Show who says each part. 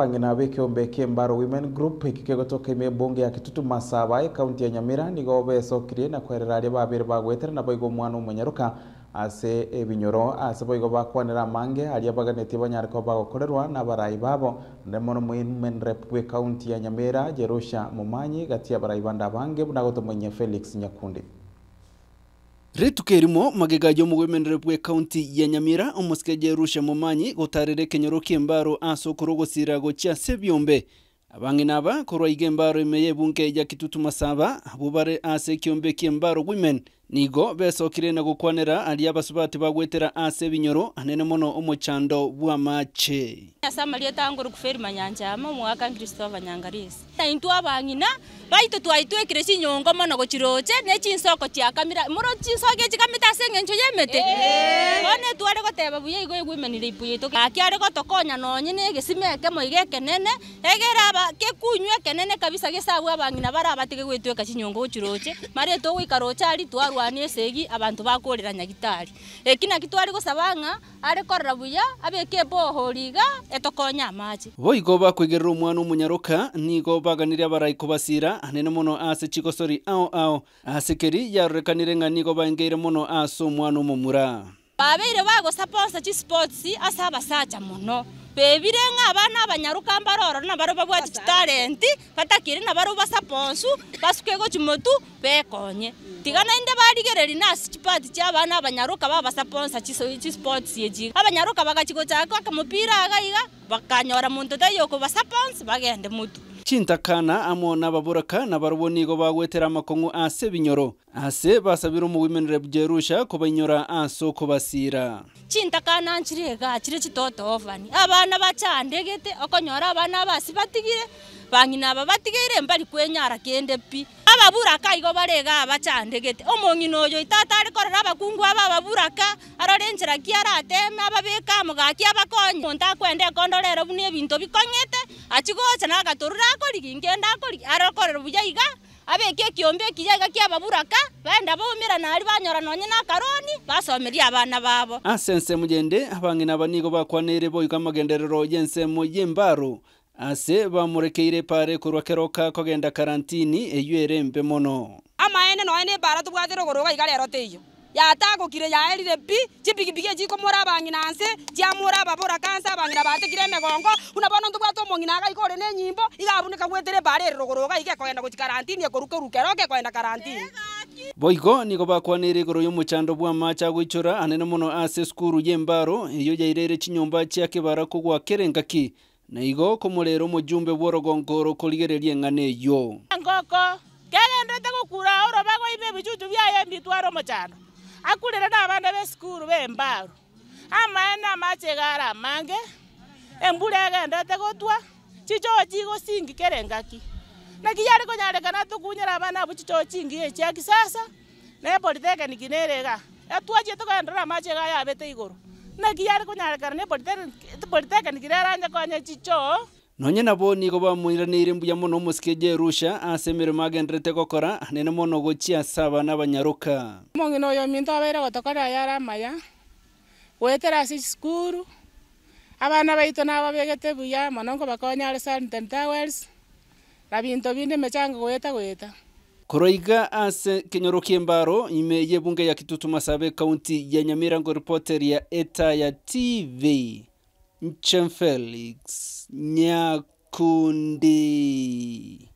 Speaker 1: panginawe umbe kia mbaro women group ikike gotoka ime bunge ya kitutu masabae kaunti ya nyamira nigo besokirie na kwerera aria babere bagwetere na boigo mwana omonyaruka ase ebinyoro ase boigo bakwanera amange aria baganitie banyariko bagokorerwa na barai babo nare mono women rep gwe kaunti ya nyamira jerusha Mumanyi gati abarai bande abange buna mwenye felix nyakundi
Speaker 2: ritukerimo magega yo mugwemenere bwe county ya nyamira omusikeje rusha mumanyi gotarere kenyoro ase asokoro ogosira gochia sebyombe abang'ina naba korwa iga embaro emeye bunke ya kitutu masaba bare ase kia embaro women nigo besokirene gokwanera aria abasu bati bagwetera ase binyoro anene mono omochando bwa amache
Speaker 1: asamalie tangore kuferi manyanja ama omwaka kristo nyangarisi naintw abang'ina baito twai twekire chinyongo mono gochiroche ne chinsoko chiakamira moro chinsoko echikamita ase eng'encho yemete bono tware goteba buya igo egwemenire ibuyeto akiare gotokonya nonyene egesima ekemo iga ekenene egere gekunywa ekenene kabisa gesabwa abang'ina bara abatige gwetweka chinyongo gochiroche mare togwika roche ari twarwa twane segi abantu bakorera nyagitari ekina eh, kitwari gosabanga arekorera buya abeke ebohoriga etokonya amaji
Speaker 2: boigo bakwigerera omwana omunyaroka nigo baganire abarai kobasira anene mono ase chigosori ao ao asekeri keri yarorekanire ng'a nigo baengeire mono ase omwana omomura
Speaker 1: babeire bagosaponsa chisports ase abasacha mono bebire abana abanyarukamba roro nabaro babwati talenti batakiri nabaro basaponsu basuke egochi motu bekonye tiga nainde barigereri nasi chipati chia abana abanyaruka babasaponsa chisports echiga abanyaruka bagachigochaka kamupira aga iga bakanyora muntu tayoko basapons bagende mutu
Speaker 2: chintakana amona baburaka na barubonigo bagwetera amakongu ase binyoro ase basabira omuwimenere bujerusha kobainyora ase okobasira
Speaker 1: chintakana nchire iga chire chitotoofani abana bachandegete okonyora abana abasi batigire bang'ina aba batigeire mbari kwenyara kende pi ababuraka igo barega abachandegete omong'ina oyo itata arikorera abakungu aba ababuraka arore enchera ki arateme ababeka amogaki abakonye monto akwenda ekondorero buna ebinto bikonyete achigocha nagatorora akorigi ngenda akorigi arokorera buya iga abeki ekiombe kija iga kia baburaka benda baumira nari banyora nonye na akaroni basomeria abana babo
Speaker 2: ah, ase ensemo yende abang'ina aba nigo bakwanere boiga amagenderero yensemo yembaro ase bamorekeire pare korwa kogenda karantini eywo ere mono
Speaker 1: amaene noe na ebara tobwate rogoro iga rero yatagokire yaerire mbi chipikipiki chikomora abang'ina nse chiamura ababora kansa abang'ina batikire emegongo buna bono ntobwate omong'ina aga igore na enyimbo igabunika gwetere bare erorogoroga iga ekoenda gochi karantini ekoruke oka ekoenda karantini
Speaker 2: boigo nigo bakwanire igoro y'omochando bwa macha agoichora anene mono ase esukuru ya embaro eyo yairere chinyomba chia kebara kogwakera engaki na igo komorera omojumbe bwa orogongoro korigereria eng'ana eyo
Speaker 1: ngoko kerendete gokura oro bagoibe ebichuchu biaye mbitware omochando akulera n'abaana b'esukuru b'embaaro amaye n'amacheka ara amange embura egendete gotwa chichoo chigosingikere engaki naki yare konyarekana tokunyera abaana abo chichoo chingiye chia kisasa naepolitekani ki nerega etwachie tokoenderera amacheka aye abete igoro naki yare konyarekana naepolitekani kirera anje konye chichoo
Speaker 2: nonye nabo nigo bamwiranire mbuya mono omosikejia erusha ase emeremo agenderete gokora anene mono gochia ase abana abanyaroka
Speaker 1: omong'ina oyo ominto abaire gotokorera yara amaya goetera ase esukuru abana baito nabo begete buya mono nkobakonya are sanitary towels na binto binde mechango goeta goeta
Speaker 2: koroiga ase kenyoro kie mbaro ime yebunge ya kitutu masabe kaunti ya nyamira ngo reporter ya eta ya tv Mchamfelix Nyakundi.